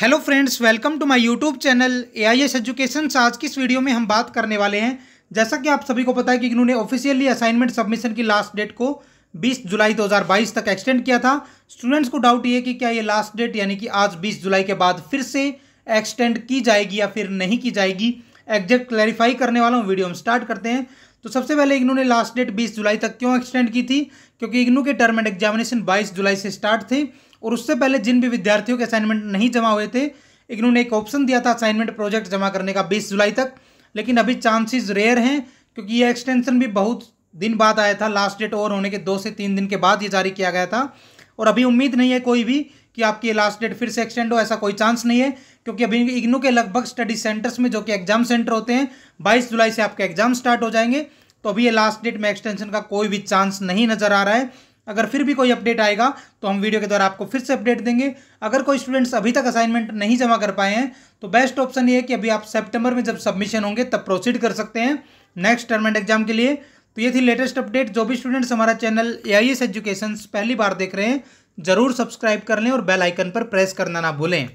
hello friends welcome to my YouTube channel A I S education आज की इस video में हम बात करने वाले हैं जैसा कि आप सभी को पता है कि इन्होंने ऑफिशियली असाइनमेंट सबमिशन की लास्ट डेट को 20 जुलाई 2022 तक एक्सटेंड किया था स्टूडेंट्स को डाउट ये कि क्या ये लास्ट डेट यानी कि आज 20 जुलाई के बाद फिर से एक्सटेंड की जाएगी या फिर नहीं की जाएगी एग्जैक्ट क्लैरिफाई करने वाला हूँ वीडियो हम स्टार्ट करते हैं तो सबसे पहले इग्नू ने लास्ट डेट 20 जुलाई तक क्यों एक्सटेंड की थी क्योंकि इग्नू के टर्म एंड एग्जामिनेशन 22 जुलाई से स्टार्ट थे और उससे पहले जिन भी विद्यार्थियों के असाइनमेंट नहीं जमा हुए थे इग्नू ने एक ऑप्शन दिया था असाइनमेंट प्रोजेक्ट जमा करने का बीस जुलाई तक लेकिन अभी चांसेज रेयर हैं क्योंकि ये एक्सटेंशन भी बहुत दिन बाद आया था लास्ट डेट और होने के दो से तीन दिन के बाद ये जारी किया गया था और अभी उम्मीद नहीं है कोई भी कि आपकी लास्ट डेट फिर से एक्सटेंड हो ऐसा कोई चांस नहीं है क्योंकि अभी इग्नू के लगभग स्टडी सेंटर्स में जो कि एग्जाम सेंटर होते हैं बाईस जुलाई से आपके एग्जाम स्टार्ट हो जाएंगे तो अभी ये लास्ट डेट में एक्सटेंशन का कोई भी चांस नहीं नज़र आ रहा है अगर फिर भी कोई अपडेट आएगा तो हम वीडियो के द्वारा आपको फिर से अपडेट देंगे अगर कोई स्टूडेंट्स अभी तक असाइनमेंट नहीं जमा कर पाए हैं तो बेस्ट ऑप्शन ये है कि अभी आप सितंबर में जब सबमिशन होंगे तब प्रोसीड कर सकते हैं नेक्स्ट टर्म एंड एग्जाम के लिए तो ये थी लेटेस्ट अपडेट जो भी स्टूडेंट्स हमारा channel A I S education पहली बार देख रहे हैं ज़रूर सब्सक्राइब कर लें और बेल आइकन पर प्रेस करना ना भूलें